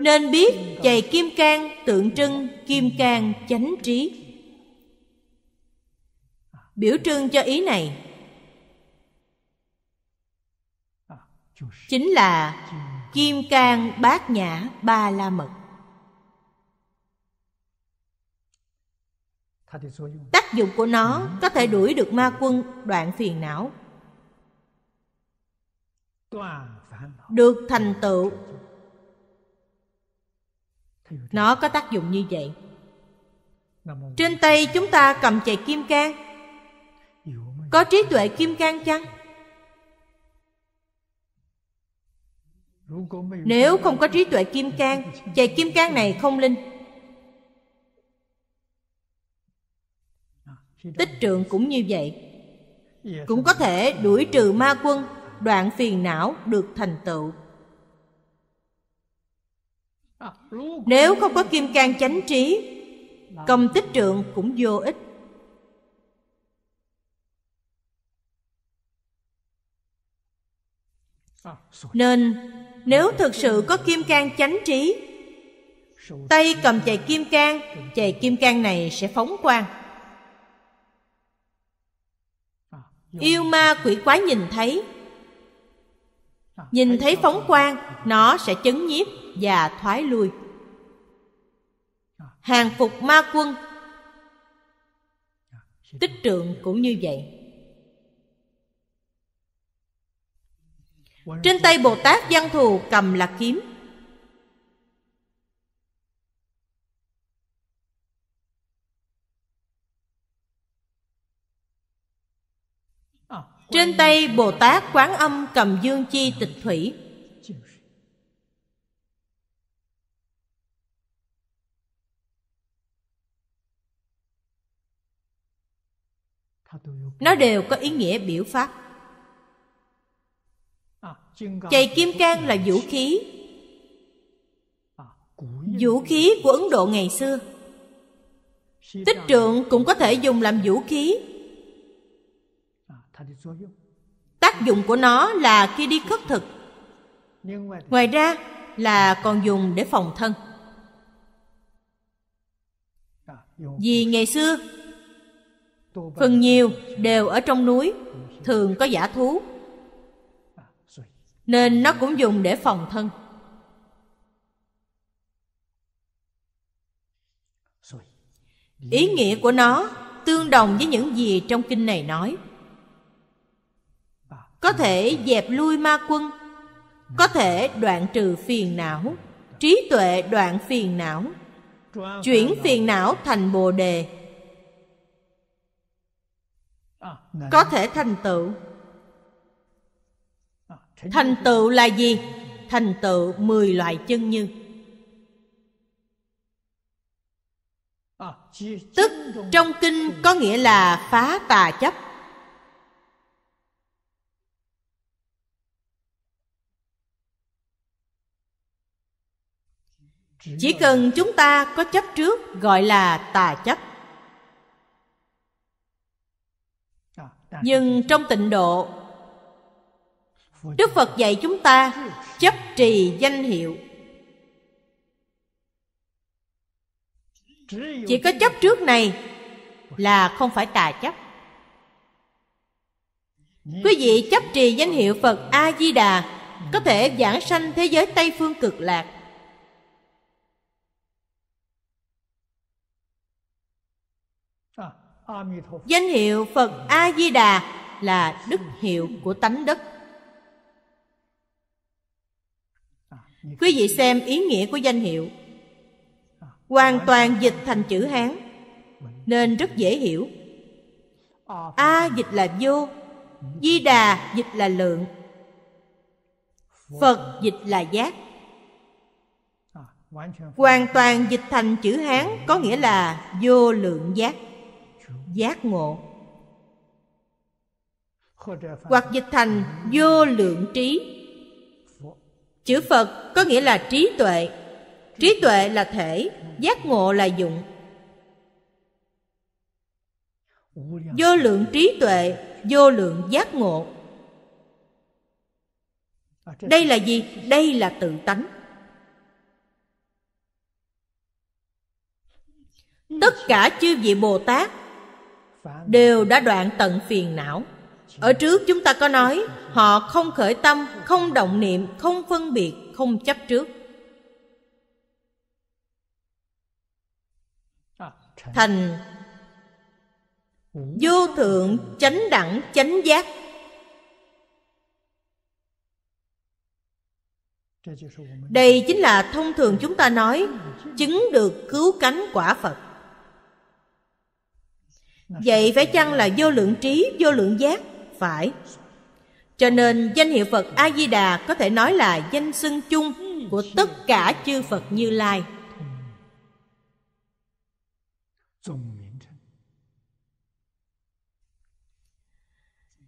nên biết giày kim cang tượng trưng kim cang chánh trí biểu trưng cho ý này chính là kim cang bát nhã ba la mật tác dụng của nó có thể đuổi được ma quân đoạn phiền não được thành tựu nó có tác dụng như vậy Trên tay chúng ta cầm chày kim can, Có trí tuệ kim can chăng? Nếu không có trí tuệ kim can, Chày kim can này không linh Tích trượng cũng như vậy Cũng có thể đuổi trừ ma quân Đoạn phiền não được thành tựu nếu không có kim can chánh trí Công tích trượng cũng vô ích Nên nếu thực sự có kim can chánh trí Tay cầm chày kim can Chày kim can này sẽ phóng quang Yêu ma quỷ quái nhìn thấy Nhìn thấy phóng quang Nó sẽ chấn nhiếp và thoái lui hàng phục ma quân tích trượng cũng như vậy trên tay bồ tát văn thù cầm là kiếm trên tay bồ tát quán âm cầm dương chi tịch thủy nó đều có ý nghĩa biểu pháp chày kim cang là vũ khí vũ khí của ấn độ ngày xưa tích trượng cũng có thể dùng làm vũ khí tác dụng của nó là khi đi khất thực ngoài ra là còn dùng để phòng thân vì ngày xưa phần nhiều đều ở trong núi thường có giả thú nên nó cũng dùng để phòng thân ý nghĩa của nó tương đồng với những gì trong kinh này nói có thể dẹp lui ma quân có thể đoạn trừ phiền não trí tuệ đoạn phiền não chuyển phiền não thành bồ đề À, dạ. có thể thành tựu à, thành tựu là gì thành tựu mười loại chân như à, tức trong kinh có nghĩa là phá tà chấp chỉ cần chúng ta có chấp trước gọi là tà chấp Ờ, nhưng trong tịnh độ đức phật dạy chúng ta chấp trì danh hiệu chỉ có chấp trước này là không phải tà chấp quý vị chấp trì danh hiệu phật a di đà có thể giảng sanh thế giới tây phương cực lạc Danh hiệu Phật A-di-đà là đức hiệu của tánh đất Quý vị xem ý nghĩa của danh hiệu Hoàn toàn dịch thành chữ Hán Nên rất dễ hiểu A dịch là vô Di đà dịch là lượng Phật dịch là giác à, Hoàn toàn dịch thành chữ Hán Có nghĩa là vô lượng giác giác ngộ hoặc dịch thành vô lượng trí chữ phật có nghĩa là trí tuệ trí tuệ là thể giác ngộ là dụng vô lượng trí tuệ vô lượng giác ngộ đây là gì đây là tự tánh tất cả chư vị bồ tát đều đã đoạn tận phiền não ở trước chúng ta có nói họ không khởi tâm không động niệm không phân biệt không chấp trước thành vô thượng chánh đẳng chánh giác đây chính là thông thường chúng ta nói chứng được cứu cánh quả phật vậy phải chăng là vô lượng trí vô lượng giác phải cho nên danh hiệu phật a di đà có thể nói là danh xưng chung của tất cả chư phật như lai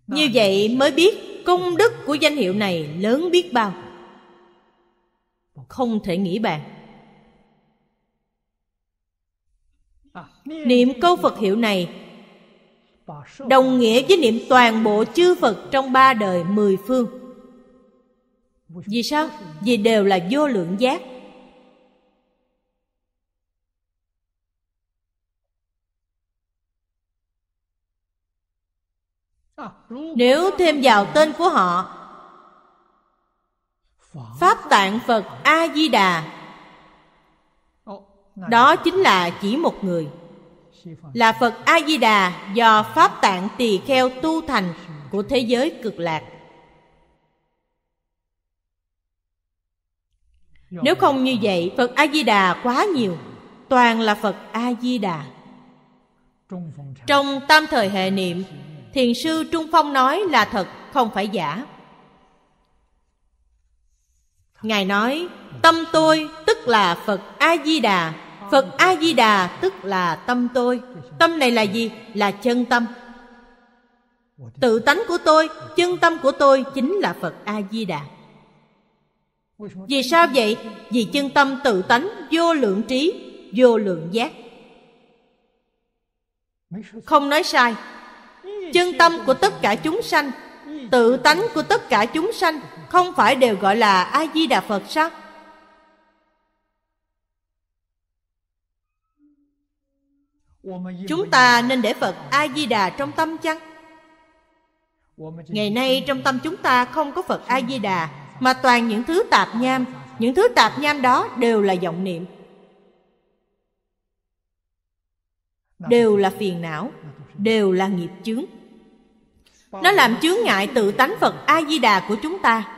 như vậy mới biết công đức của danh hiệu này lớn biết bao không thể nghĩ bàn niệm câu phật hiệu này đồng nghĩa với niệm toàn bộ chư Phật trong ba đời mười phương. Vì sao? Vì đều là vô lượng giác. Nếu thêm vào tên của họ Pháp Tạng Phật A-di-đà Đó chính là chỉ một người là phật a di đà do pháp tạng tỳ kheo tu thành của thế giới cực lạc nếu không như vậy phật a di đà quá nhiều toàn là phật a di đà trong tam thời hệ niệm thiền sư trung phong nói là thật không phải giả ngài nói tâm tôi tức là phật a di đà Phật A-di-đà tức là tâm tôi Tâm này là gì? Là chân tâm Tự tánh của tôi, chân tâm của tôi chính là Phật A-di-đà Vì sao vậy? Vì chân tâm tự tánh vô lượng trí, vô lượng giác Không nói sai Chân tâm của tất cả chúng sanh Tự tánh của tất cả chúng sanh Không phải đều gọi là A-di-đà Phật sao? Chúng ta nên để Phật A-di-đà trong tâm chăng? Ngày nay trong tâm chúng ta không có Phật A-di-đà Mà toàn những thứ tạp nham Những thứ tạp nham đó đều là vọng niệm Đều là phiền não Đều là nghiệp chướng Nó làm chướng ngại tự tánh Phật A-di-đà của chúng ta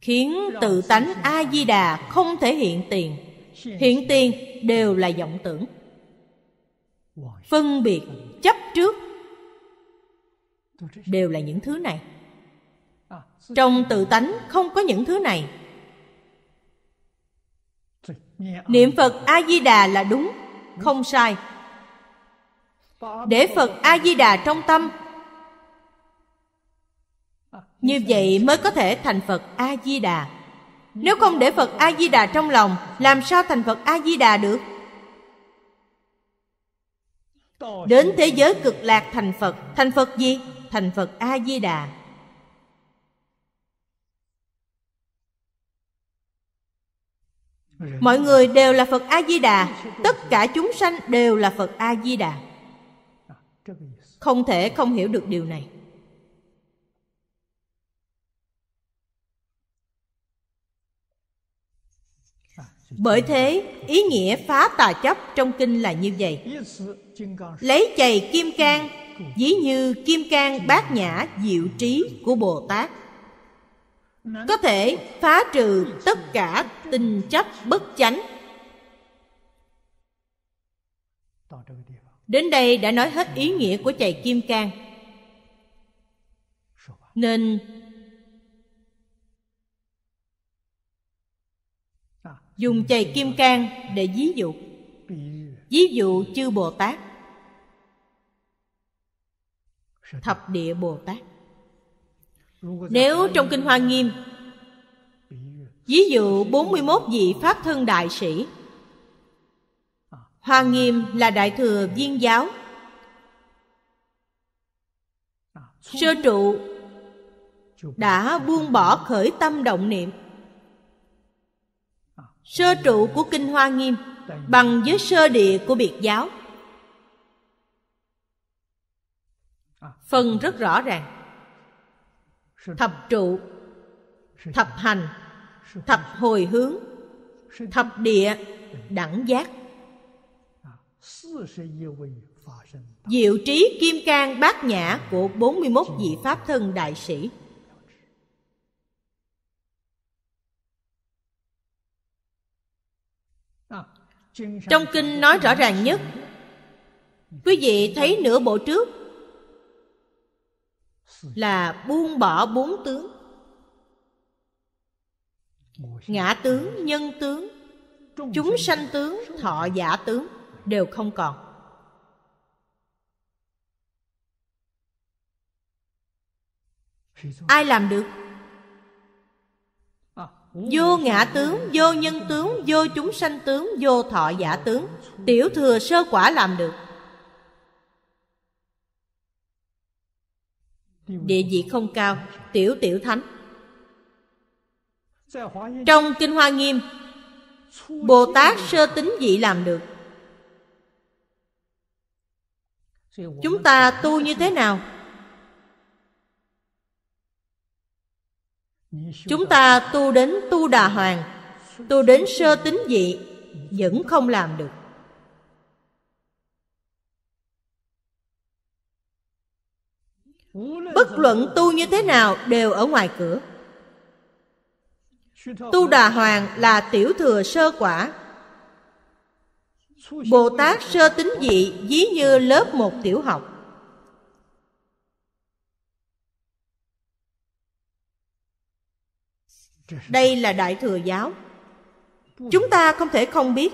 Khiến tự tánh A-di-đà không thể hiện tiền hiện tiền đều là vọng tưởng phân biệt chấp trước đều là những thứ này à, trong tự tánh không có những thứ này niệm phật a di đà là đúng không sai để phật a di đà trong tâm à, như vậy mới có thể thành phật a di đà nếu không để Phật A-di-đà trong lòng Làm sao thành Phật A-di-đà được Đến thế giới cực lạc thành Phật Thành Phật gì? Thành Phật A-di-đà Mọi người đều là Phật A-di-đà Tất cả chúng sanh đều là Phật A-di-đà Không thể không hiểu được điều này Bởi thế, ý nghĩa phá tà chấp trong kinh là như vậy. Lấy chày kim cang, dĩ như kim cang bát nhã diệu trí của Bồ Tát. Có thể phá trừ tất cả tình chấp bất chánh. Đến đây đã nói hết ý nghĩa của chày kim cang. Nên dùng chày kim cang để ví dụ ví dụ chư bồ tát thập địa bồ tát nếu trong kinh hoa nghiêm ví dụ 41 vị pháp thân đại sĩ hoa nghiêm là đại thừa viên giáo sơ trụ đã buông bỏ khởi tâm động niệm sơ trụ của kinh hoa nghiêm bằng với sơ địa của biệt giáo phần rất rõ ràng thập trụ thập hành thập hồi hướng thập địa đẳng giác diệu trí kim cang bát nhã của 41 vị pháp thân đại sĩ trong kinh nói rõ ràng nhất quý vị thấy nửa bộ trước là buông bỏ bốn tướng ngã tướng nhân tướng chúng sanh tướng thọ giả tướng đều không còn ai làm được Vô ngã tướng, vô nhân tướng, vô chúng sanh tướng, vô thọ giả tướng Tiểu thừa sơ quả làm được Địa vị không cao, tiểu tiểu thánh Trong Kinh Hoa Nghiêm Bồ Tát sơ tính vị làm được Chúng ta tu như thế nào? Chúng ta tu đến tu đà hoàng Tu đến sơ tính dị Vẫn không làm được Bất luận tu như thế nào đều ở ngoài cửa Tu Đà Hoàng là tiểu thừa sơ quả Bồ Tát sơ tính dị ví như lớp một tiểu học đây là đại thừa giáo chúng ta không thể không biết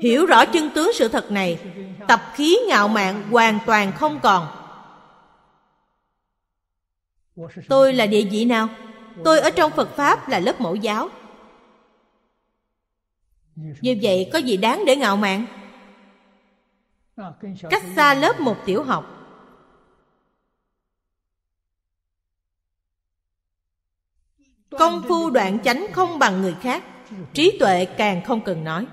hiểu rõ chân tướng sự thật này tập khí ngạo mạn hoàn toàn không còn tôi là địa vị nào tôi ở trong phật pháp là lớp mẫu giáo như vậy có gì đáng để ngạo mạn cách xa lớp một tiểu học công phu đoạn chánh không bằng người khác trí tuệ càng không cần nói